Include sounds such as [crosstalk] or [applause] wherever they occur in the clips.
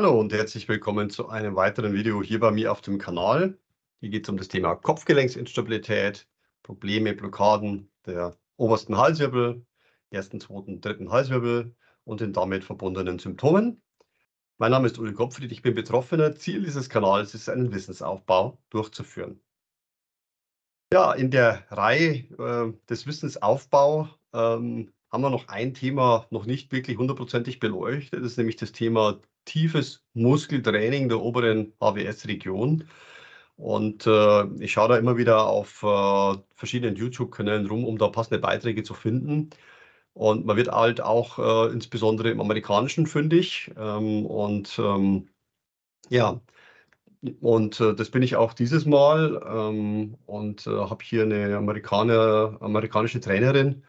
Hallo und herzlich willkommen zu einem weiteren Video hier bei mir auf dem Kanal. Hier geht es um das Thema Kopfgelenksinstabilität, Probleme, Blockaden der obersten Halswirbel, ersten, zweiten, dritten Halswirbel und den damit verbundenen Symptomen. Mein Name ist Uli Gottfried, ich bin Betroffener. Ziel dieses Kanals ist, einen Wissensaufbau durchzuführen. Ja, in der Reihe äh, des Wissensaufbau ähm, haben wir noch ein Thema noch nicht wirklich hundertprozentig beleuchtet. Das ist nämlich das Thema tiefes Muskeltraining der oberen HWS-Region. Und äh, ich schaue da immer wieder auf äh, verschiedenen YouTube-Kanälen rum, um da passende Beiträge zu finden. Und man wird halt auch äh, insbesondere im Amerikanischen fündig. Ähm, und ähm, ja, und äh, das bin ich auch dieses Mal ähm, und äh, habe hier eine Amerikaner, amerikanische Trainerin,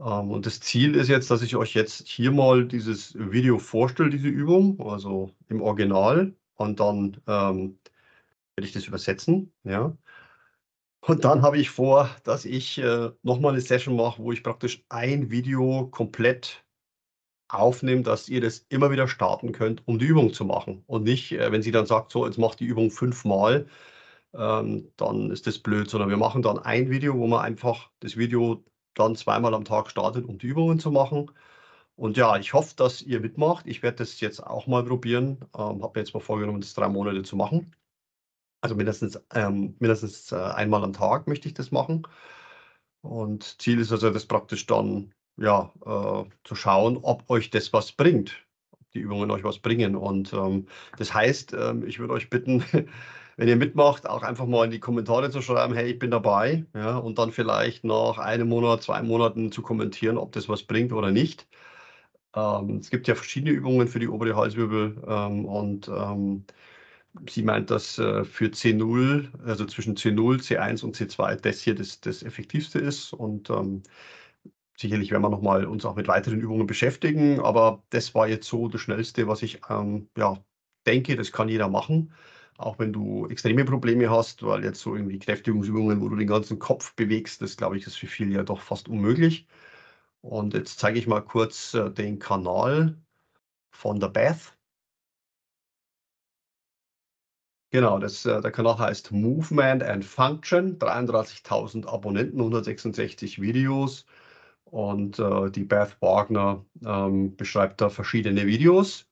ähm, und das Ziel ist jetzt, dass ich euch jetzt hier mal dieses Video vorstelle, diese Übung, also im Original. Und dann ähm, werde ich das übersetzen. Ja. Und dann habe ich vor, dass ich äh, nochmal eine Session mache, wo ich praktisch ein Video komplett aufnehme, dass ihr das immer wieder starten könnt, um die Übung zu machen. Und nicht, äh, wenn sie dann sagt, so, jetzt macht die Übung fünfmal, ähm, dann ist das blöd, sondern wir machen dann ein Video, wo wir einfach das Video dann zweimal am Tag startet, um die Übungen zu machen. Und ja, ich hoffe, dass ihr mitmacht. Ich werde das jetzt auch mal probieren. Ähm, Habe mir jetzt mal vorgenommen, das drei Monate zu machen. Also mindestens, ähm, mindestens äh, einmal am Tag möchte ich das machen. Und Ziel ist also, das praktisch dann ja, äh, zu schauen, ob euch das was bringt, ob die Übungen euch was bringen. Und ähm, das heißt, ähm, ich würde euch bitten, [laughs] wenn ihr mitmacht, auch einfach mal in die Kommentare zu schreiben, hey, ich bin dabei. Ja, und dann vielleicht nach einem Monat, zwei Monaten zu kommentieren, ob das was bringt oder nicht. Ähm, es gibt ja verschiedene Übungen für die obere Halswirbel ähm, und ähm, sie meint, dass äh, für C0, also zwischen C0, C1 und C2 das hier das, das effektivste ist und ähm, sicherlich werden wir noch mal uns auch mit weiteren Übungen beschäftigen, aber das war jetzt so das Schnellste, was ich ähm, ja, denke, das kann jeder machen auch wenn du extreme Probleme hast, weil jetzt so irgendwie Kräftigungsübungen, wo du den ganzen Kopf bewegst, das glaube ich, ist für viele ja doch fast unmöglich. Und jetzt zeige ich mal kurz äh, den Kanal von der Beth. Genau, das, äh, der Kanal heißt Movement and Function, 33.000 Abonnenten, 166 Videos. Und äh, die Beth Wagner ähm, beschreibt da verschiedene Videos.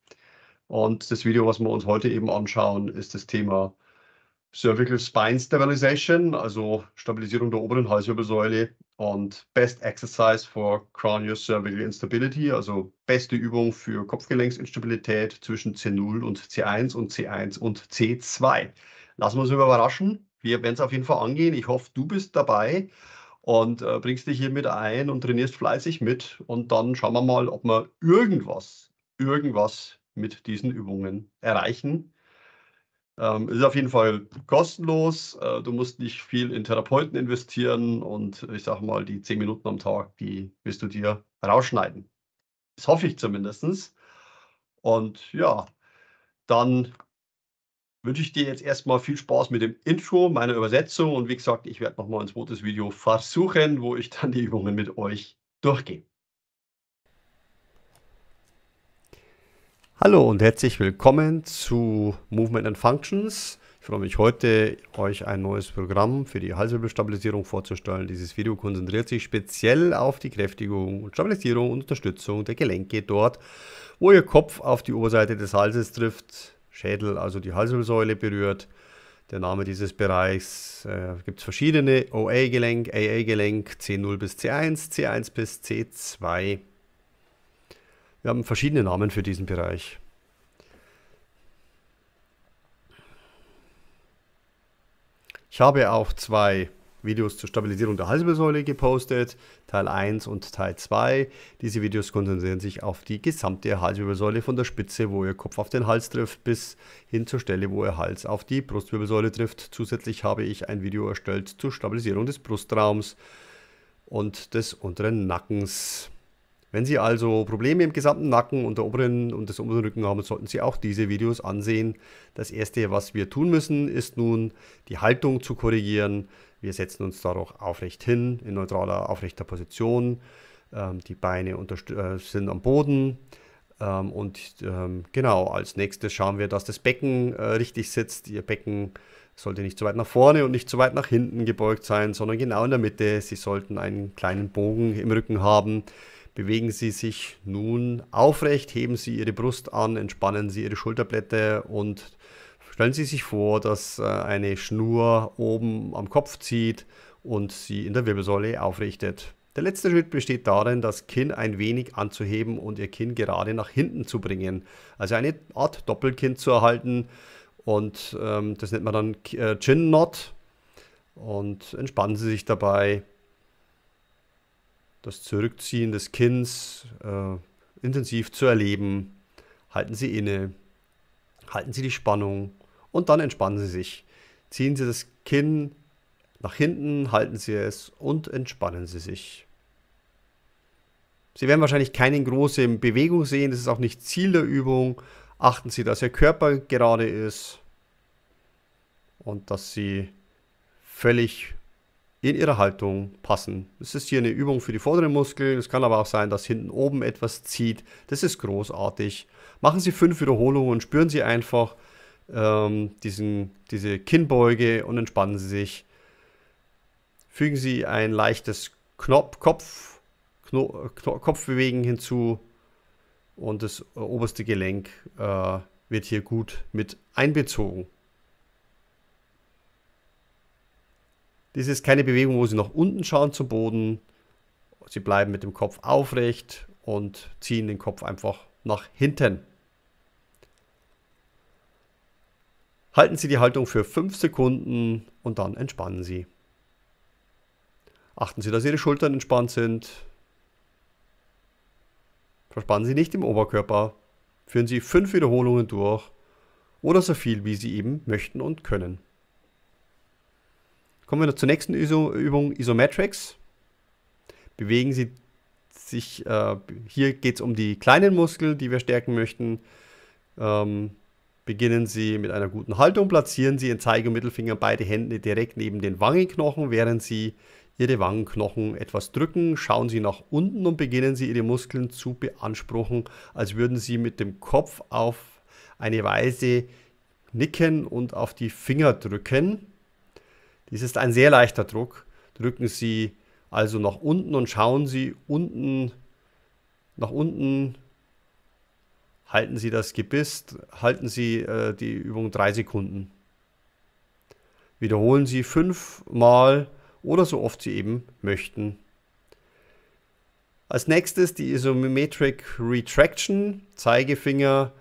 Und das Video, was wir uns heute eben anschauen, ist das Thema Cervical Spine Stabilization, also Stabilisierung der oberen Halswirbelsäule und Best Exercise for Craniocervical Instability, also beste Übung für Kopfgelenksinstabilität zwischen C0 und C1 und C1 und C2. Lassen wir uns überraschen. Wir werden es auf jeden Fall angehen. Ich hoffe, du bist dabei und äh, bringst dich hier mit ein und trainierst fleißig mit. Und dann schauen wir mal, ob wir irgendwas, irgendwas mit diesen Übungen erreichen. Ähm, ist auf jeden Fall kostenlos. Äh, du musst nicht viel in Therapeuten investieren und ich sage mal, die zehn Minuten am Tag, die wirst du dir rausschneiden. Das hoffe ich zumindest. Und ja, dann wünsche ich dir jetzt erstmal viel Spaß mit dem Intro, meiner Übersetzung. Und wie gesagt, ich werde nochmal ein zweites Video versuchen, wo ich dann die Übungen mit euch durchgehe. Hallo und herzlich willkommen zu Movement and Functions. Ich freue mich heute, euch ein neues Programm für die Halswirbelstabilisierung vorzustellen. Dieses Video konzentriert sich speziell auf die Kräftigung und Stabilisierung und Unterstützung der Gelenke dort, wo ihr Kopf auf die Oberseite des Halses trifft, Schädel, also die Halswirbelsäule berührt. Der Name dieses Bereichs äh, gibt es verschiedene, OA-Gelenk, AA-Gelenk, C0 bis C1, C1 bis C2. Wir haben verschiedene Namen für diesen Bereich. Ich habe auch zwei Videos zur Stabilisierung der Halswirbelsäule gepostet, Teil 1 und Teil 2. Diese Videos konzentrieren sich auf die gesamte Halswirbelsäule von der Spitze, wo ihr Kopf auf den Hals trifft, bis hin zur Stelle, wo ihr Hals auf die Brustwirbelsäule trifft. Zusätzlich habe ich ein Video erstellt zur Stabilisierung des Brustraums und des unteren Nackens. Wenn Sie also Probleme im gesamten Nacken und der oberen und des oberen Rücken haben, sollten Sie auch diese Videos ansehen. Das erste, was wir tun müssen, ist nun die Haltung zu korrigieren. Wir setzen uns darauf aufrecht hin, in neutraler, aufrechter Position. Ähm, die Beine äh, sind am Boden. Ähm, und ähm, genau, als nächstes schauen wir, dass das Becken äh, richtig sitzt. Ihr Becken sollte nicht zu weit nach vorne und nicht zu weit nach hinten gebeugt sein, sondern genau in der Mitte. Sie sollten einen kleinen Bogen im Rücken haben. Bewegen Sie sich nun aufrecht, heben Sie Ihre Brust an, entspannen Sie Ihre Schulterblätter und stellen Sie sich vor, dass äh, eine Schnur oben am Kopf zieht und Sie in der Wirbelsäule aufrichtet. Der letzte Schritt besteht darin, das Kinn ein wenig anzuheben und Ihr Kinn gerade nach hinten zu bringen. Also eine Art Doppelkinn zu erhalten und ähm, das nennt man dann äh, Chin Knot. Und entspannen Sie sich dabei das Zurückziehen des Kinns äh, intensiv zu erleben. Halten Sie inne, halten Sie die Spannung und dann entspannen Sie sich. Ziehen Sie das Kinn nach hinten, halten Sie es und entspannen Sie sich. Sie werden wahrscheinlich keine große Bewegung sehen, das ist auch nicht Ziel der Übung. Achten Sie, dass Ihr Körper gerade ist und dass Sie völlig in ihre Haltung passen. Es ist hier eine Übung für die vorderen Muskeln. Es kann aber auch sein, dass hinten oben etwas zieht. Das ist großartig. Machen Sie fünf Wiederholungen und spüren Sie einfach ähm, diesen, diese Kinnbeuge und entspannen Sie sich. Fügen Sie ein leichtes Knopf, Kopf, Kno, Kno, Kopfbewegen hinzu und das oberste Gelenk äh, wird hier gut mit einbezogen. Das ist keine Bewegung, wo sie nach unten schauen zum Boden. Sie bleiben mit dem Kopf aufrecht und ziehen den Kopf einfach nach hinten. Halten Sie die Haltung für 5 Sekunden und dann entspannen Sie. Achten Sie, dass Ihre Schultern entspannt sind. Verspannen Sie nicht im Oberkörper. Führen Sie 5 Wiederholungen durch oder so viel, wie Sie eben möchten und können. Kommen wir noch zur nächsten Iso Übung, Isometrics. Bewegen Sie sich, äh, hier geht es um die kleinen Muskeln, die wir stärken möchten. Ähm, beginnen Sie mit einer guten Haltung, platzieren Sie in Zeige- und Mittelfinger beide Hände direkt neben den Wangenknochen, während Sie Ihre Wangenknochen etwas drücken, schauen Sie nach unten und beginnen Sie Ihre Muskeln zu beanspruchen, als würden Sie mit dem Kopf auf eine Weise nicken und auf die Finger drücken. Dies ist ein sehr leichter Druck. Drücken Sie also nach unten und schauen Sie unten nach unten. Halten Sie das Gebiss, halten Sie äh, die Übung drei Sekunden. Wiederholen Sie fünfmal oder so oft Sie eben möchten. Als nächstes die Isometric Retraction. Zeigefinger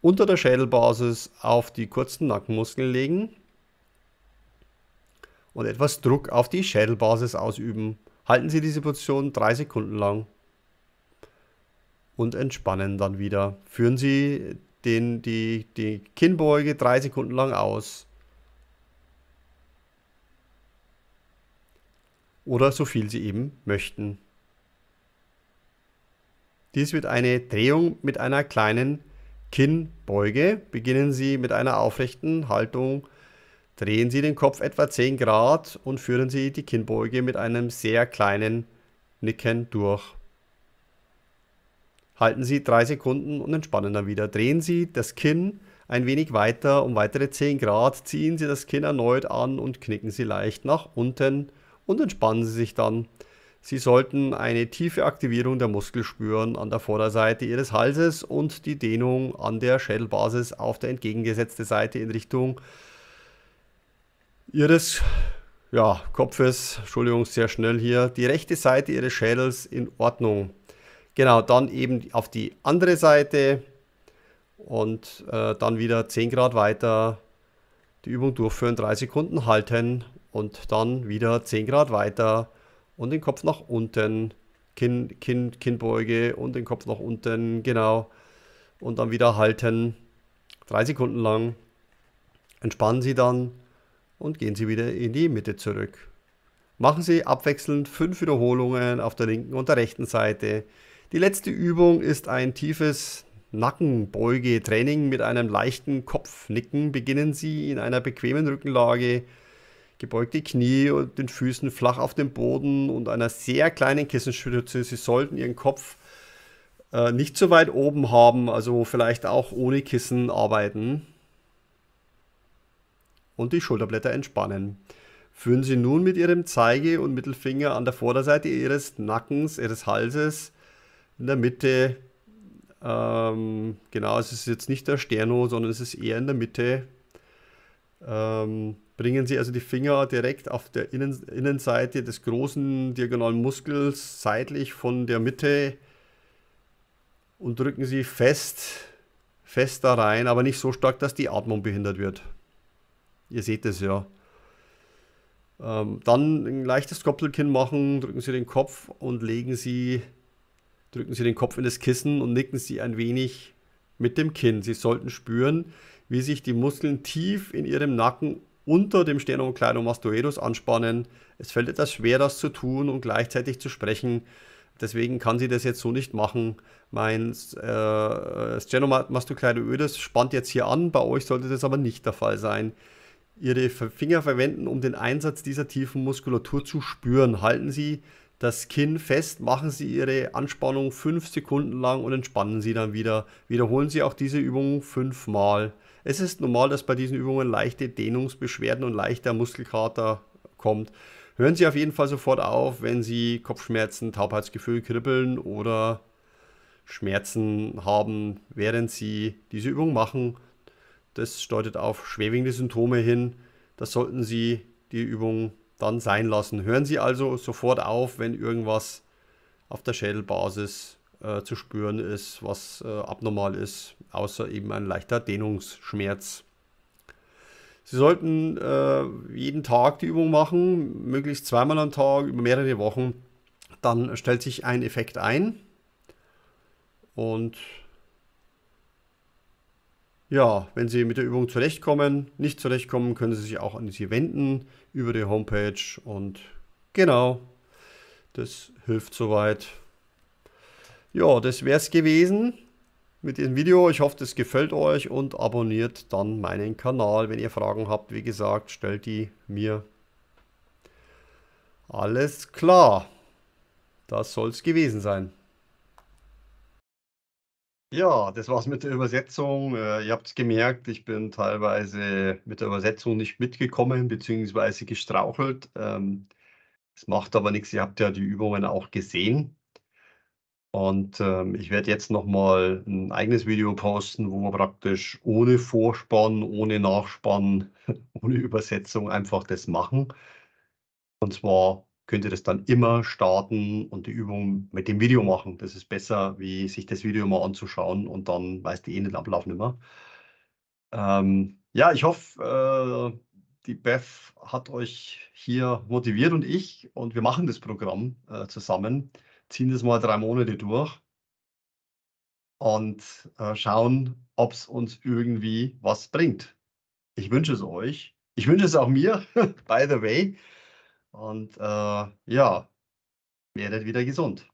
unter der Schädelbasis auf die kurzen Nackenmuskeln legen und etwas Druck auf die Schädelbasis ausüben. Halten Sie diese Position 3 Sekunden lang und entspannen dann wieder. Führen Sie den, die, die Kinnbeuge 3 Sekunden lang aus. Oder so viel Sie eben möchten. Dies wird eine Drehung mit einer kleinen Kinnbeuge. Beginnen Sie mit einer aufrechten Haltung Drehen Sie den Kopf etwa 10 Grad und führen Sie die Kinnbeuge mit einem sehr kleinen Nicken durch. Halten Sie 3 Sekunden und entspannen dann wieder. Drehen Sie das Kinn ein wenig weiter um weitere 10 Grad, ziehen Sie das Kinn erneut an und knicken Sie leicht nach unten und entspannen Sie sich dann. Sie sollten eine tiefe Aktivierung der Muskel spüren an der Vorderseite Ihres Halses und die Dehnung an der Schädelbasis auf der entgegengesetzten Seite in Richtung ihres ja, Kopfes, Entschuldigung, sehr schnell hier, die rechte Seite ihres Schädels in Ordnung. Genau, dann eben auf die andere Seite und äh, dann wieder 10 Grad weiter die Übung durchführen, 3 Sekunden halten und dann wieder 10 Grad weiter und den Kopf nach unten, Kinn, Kinn, Kinnbeuge und den Kopf nach unten, genau. Und dann wieder halten, 3 Sekunden lang. Entspannen Sie dann und gehen Sie wieder in die Mitte zurück. Machen Sie abwechselnd fünf Wiederholungen auf der linken und der rechten Seite. Die letzte Übung ist ein tiefes Nackenbeuge-Training mit einem leichten Kopfnicken. Beginnen Sie in einer bequemen Rückenlage, gebeugte Knie und den Füßen flach auf dem Boden und einer sehr kleinen Kissenstütze. Sie sollten Ihren Kopf äh, nicht so weit oben haben, also vielleicht auch ohne Kissen arbeiten und die Schulterblätter entspannen. Führen Sie nun mit Ihrem Zeige- und Mittelfinger an der Vorderseite Ihres Nackens, Ihres Halses, in der Mitte, ähm, genau, also es ist jetzt nicht der Sterno, sondern es ist eher in der Mitte. Ähm, bringen Sie also die Finger direkt auf der Innen Innenseite des großen diagonalen Muskels seitlich von der Mitte und drücken Sie fest, fest da rein, aber nicht so stark, dass die Atmung behindert wird. Ihr seht es ja. Ähm, dann ein leichtes Doppelkinn machen, drücken Sie den Kopf und legen Sie, drücken Sie den Kopf in das Kissen und nicken Sie ein wenig mit dem Kinn. Sie sollten spüren, wie sich die Muskeln tief in Ihrem Nacken unter dem Sternocleidomastoideus anspannen. Es fällt etwas schwer, das zu tun und gleichzeitig zu sprechen. Deswegen kann sie das jetzt so nicht machen. Mein äh, Sternocleidomastoideus spannt jetzt hier an, bei euch sollte das aber nicht der Fall sein. Ihre Finger verwenden, um den Einsatz dieser tiefen Muskulatur zu spüren. Halten Sie das Kinn fest, machen Sie Ihre Anspannung fünf Sekunden lang und entspannen Sie dann wieder. Wiederholen Sie auch diese Übung fünfmal. Es ist normal, dass bei diesen Übungen leichte Dehnungsbeschwerden und leichter Muskelkater kommt. Hören Sie auf jeden Fall sofort auf, wenn Sie Kopfschmerzen, Taubheitsgefühl, Kribbeln oder Schmerzen haben, während Sie diese Übung machen. Das deutet auf schwerwiegende Symptome hin. Das sollten Sie die Übung dann sein lassen. Hören Sie also sofort auf, wenn irgendwas auf der Schädelbasis äh, zu spüren ist, was äh, abnormal ist, außer eben ein leichter Dehnungsschmerz. Sie sollten äh, jeden Tag die Übung machen, möglichst zweimal am Tag über mehrere Wochen. Dann stellt sich ein Effekt ein und ja, wenn Sie mit der Übung zurechtkommen, nicht zurechtkommen, können Sie sich auch an Sie wenden über die Homepage und genau, das hilft soweit. Ja, das wäre es gewesen mit dem Video. Ich hoffe, es gefällt euch und abonniert dann meinen Kanal. Wenn ihr Fragen habt, wie gesagt, stellt die mir. Alles klar, das soll es gewesen sein. Ja, das war's mit der Übersetzung. Äh, ihr habt gemerkt, ich bin teilweise mit der Übersetzung nicht mitgekommen beziehungsweise gestrauchelt. Ähm, macht aber nichts, ihr habt ja die Übungen auch gesehen. Und ähm, ich werde jetzt nochmal ein eigenes Video posten, wo wir praktisch ohne Vorspann, ohne Nachspann, [laughs] ohne Übersetzung einfach das machen. Und zwar könnt ihr das dann immer starten und die Übung mit dem Video machen. Das ist besser, wie sich das Video mal anzuschauen und dann weiß die eh den Ablauf nicht mehr. Ähm, ja, ich hoffe, äh, die Beth hat euch hier motiviert und ich und wir machen das Programm äh, zusammen, ziehen das mal drei Monate durch und äh, schauen, ob es uns irgendwie was bringt. Ich wünsche es euch. Ich wünsche es auch mir, [laughs] by the way. Und äh, ja, werdet wieder gesund.